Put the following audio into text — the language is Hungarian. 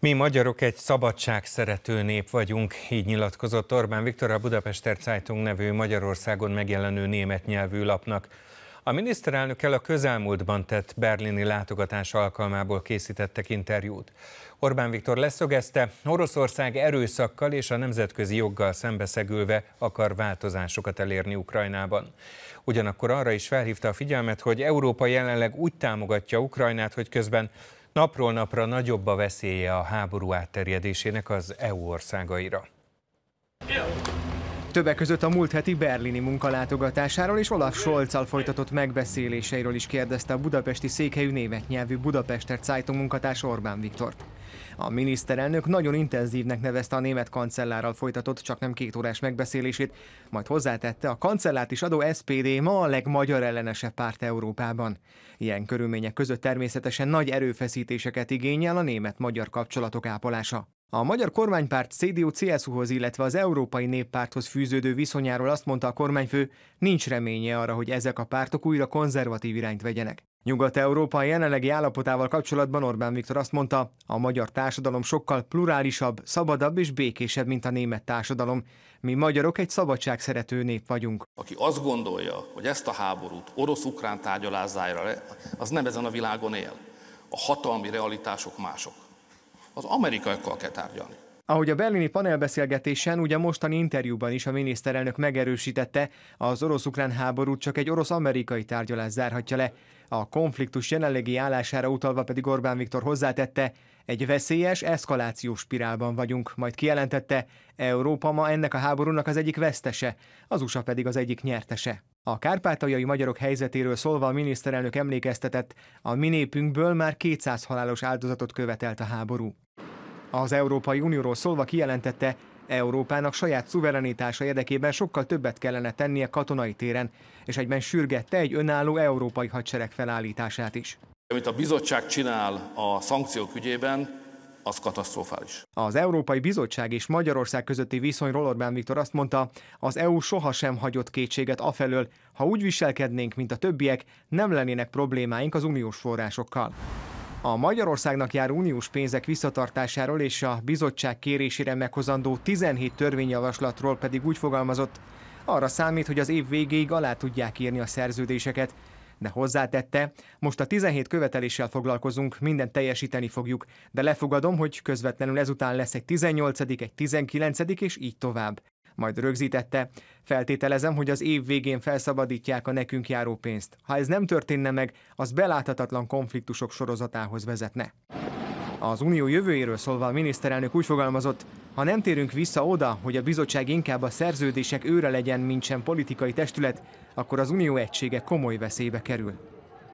Mi magyarok egy szabadság szerető nép vagyunk, így nyilatkozott Orbán Viktor a Budapester Zeitung nevű Magyarországon megjelenő német nyelvű lapnak. A el a közelmúltban tett berlini látogatás alkalmából készítettek interjút. Orbán Viktor leszögezte, Oroszország erőszakkal és a nemzetközi joggal szembeszegülve akar változásokat elérni Ukrajnában. Ugyanakkor arra is felhívta a figyelmet, hogy Európa jelenleg úgy támogatja Ukrajnát, hogy közben Napról napra nagyobb a veszélye a háború átterjedésének az EU országaira. Többek között a múlt heti berlini munkalátogatásáról és Olaf Scholzal folytatott megbeszéléseiről is kérdezte a budapesti székhelyű német nyelvű Budapester Zeitung munkatárs Orbán Viktort. A miniszterelnök nagyon intenzívnek nevezte a német kancellárral folytatott csak nem két órás megbeszélését, majd hozzátette, a kancellát is adó SPD ma a legmagyar ellenesebb párt Európában. Ilyen körülmények között természetesen nagy erőfeszítéseket igényel a német-magyar kapcsolatok ápolása. A magyar kormánypárt CDU-CSU-hoz, illetve az Európai Néppárthoz fűződő viszonyáról azt mondta a kormányfő, nincs reménye arra, hogy ezek a pártok újra konzervatív irányt vegyenek. Nyugat-Európa jelenlegi állapotával kapcsolatban Orbán Viktor azt mondta, a magyar társadalom sokkal plurálisabb, szabadabb és békésebb, mint a német társadalom. Mi magyarok egy szabadság szerető nép vagyunk. Aki azt gondolja, hogy ezt a háborút orosz-ukrán tárgyalázzájra le, az nem ezen a világon él. A hatalmi realitások mások. Az amerikaiakkal kell tárgyalni. Ahogy a berlini panelbeszélgetésen, ugye mostani interjúban is a miniszterelnök megerősítette, az orosz-ukrán háborút csak egy orosz-amerikai tárgyalás zárhatja le. A konfliktus jelenlegi állására utalva pedig Orbán Viktor hozzátette, egy veszélyes eszkalációs spirálban vagyunk, majd kijelentette, Európa ma ennek a háborúnak az egyik vesztese, az USA pedig az egyik nyertese. A kárpátaljai magyarok helyzetéről szólva a miniszterelnök emlékeztetett, a mi népünkből már 200 halálos áldozatot követelt a háború. Az Európai Unióról szólva kijelentette, Európának saját szuverenitása érdekében sokkal többet kellene tennie katonai téren, és egyben sürgette egy önálló európai hadsereg felállítását is. Amit a bizottság csinál a szankciók ügyében, az katasztrofális. Az Európai Bizottság és Magyarország közötti viszonyról Orbán Viktor azt mondta, az EU sohasem hagyott kétséget afelől, ha úgy viselkednénk, mint a többiek, nem lennének problémáink az uniós forrásokkal. A Magyarországnak jár uniós pénzek visszatartásáról és a bizottság kérésére meghozandó 17 törvényjavaslatról pedig úgy fogalmazott, arra számít, hogy az év végéig alá tudják írni a szerződéseket. De hozzátette, most a 17 követeléssel foglalkozunk, mindent teljesíteni fogjuk, de lefogadom, hogy közvetlenül ezután lesz egy 18., egy 19. és így tovább majd rögzítette. Feltételezem, hogy az év végén felszabadítják a nekünk járó pénzt. Ha ez nem történne meg, az beláthatatlan konfliktusok sorozatához vezetne. Az unió jövőjéről szólva a miniszterelnök úgy fogalmazott, ha nem térünk vissza oda, hogy a bizottság inkább a szerződések őre legyen, mint sem politikai testület, akkor az unió egysége komoly veszélybe kerül.